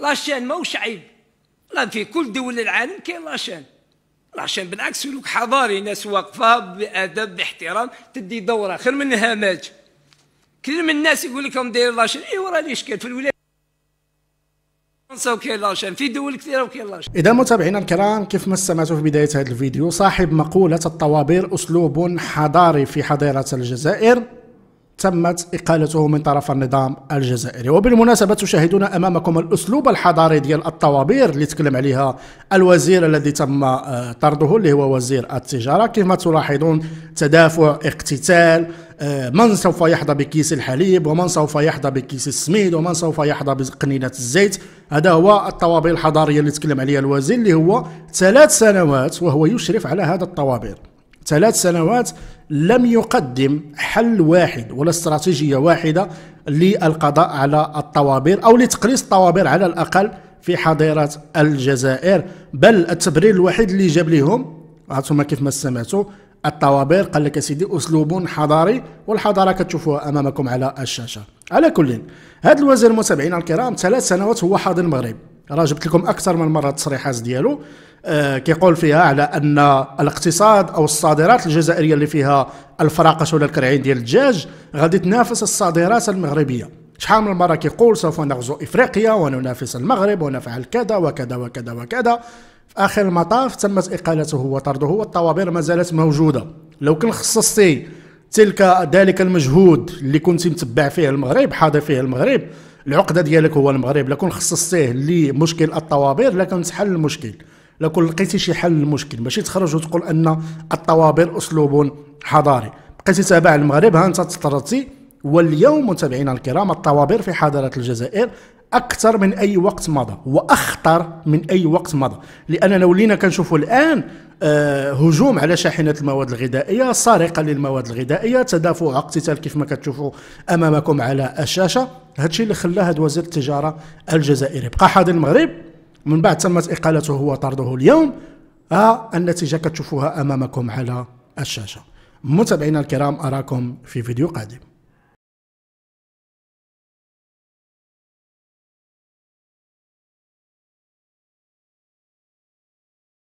لاشين ماهوش عيب لا في كل دول العالم كاين لاشين لاشين بالعكس سلوك حضاري ناس واقفه بادب باحترام تدي دوره خير من هاماج كثير من الناس يقول لك راهم لاشين اي وراه الاشكال في الولايات في دول كثيره اذا متابعينا الكرام كيف ما سمعتوا في بدايه هذا الفيديو صاحب مقوله الطوابير اسلوب حضاري في حضيره الجزائر تمت إقالته من طرف النظام الجزائري وبالمناسبة تشاهدون أمامكم الأسلوب الحضاري ديال الطوابير اللي تكلم عليها الوزير الذي تم آه، طرده اللي هو وزير التجارة كما تلاحظون تدافع اقتتال آه، من سوف يحظى بكيس الحليب ومن سوف يحظى بكيس السميد ومن سوف يحظى بقنينة الزيت هذا هو الطوابير الحضارية اللي تكلم عليها الوزير اللي هو ثلاث سنوات وهو يشرف على هذا الطوابير ثلاث سنوات لم يقدم حل واحد ولا استراتيجية واحدة للقضاء على الطوابير أو لتقليص الطوابير على الأقل في حظيرة الجزائر بل التبرير الوحيد اللي جاب لهم هانتوما كيف ما سمعتوا الطوابير قال لك سيدي اسلوب حضاري والحضاره كتشوفوها امامكم على الشاشه على كل هذا الوزير متابعينا الكرام ثلاث سنوات هو حاضر المغرب راه جبت لكم اكثر من مره التصريحات ديالو آه، كيقول فيها على ان الاقتصاد او الصادرات الجزائريه اللي فيها الفراقش ولا الكرعين ديال الدجاج غادي تنافس الصادرات المغربيه شحال من مره كيقول سوف نغزو افريقيا وننافس المغرب ونفعل كذا وكذا وكذا وكذا في اخر المطاف تمت اقالته وطرده والطوابير ما زالت موجوده لو كان خصصتي تلك ذلك المجهود اللي كنت متبع فيه المغرب حاضر فيه المغرب العقده ديالك هو المغرب لكون خصصتيه لمشكل الطوابير لا تحل المشكل لكون لقيتي شي حل للمشكل ماشي تخرج وتقول ان الطوابير اسلوب حضاري بقيتي تابع المغرب ها انت تطردتي واليوم متابعينا الكرام الطوابير في حضاره الجزائر اكثر من اي وقت مضى واخطر من اي وقت مضى لاننا ولينا كنشوفوا الان آه هجوم على شاحنات المواد الغذائيه سرقه للمواد الغذائيه تدافع اقتتال كيف ما كتشوفوا امامكم على الشاشه هادشي اللي خلى هاد وزير التجاره الجزائري بقى حاضر المغرب من بعد تمت إقالته وطرده اليوم ها آه، النتيجة كتشوفوها أمامكم على الشاشة متابعينا الكرام أراكم في فيديو قادم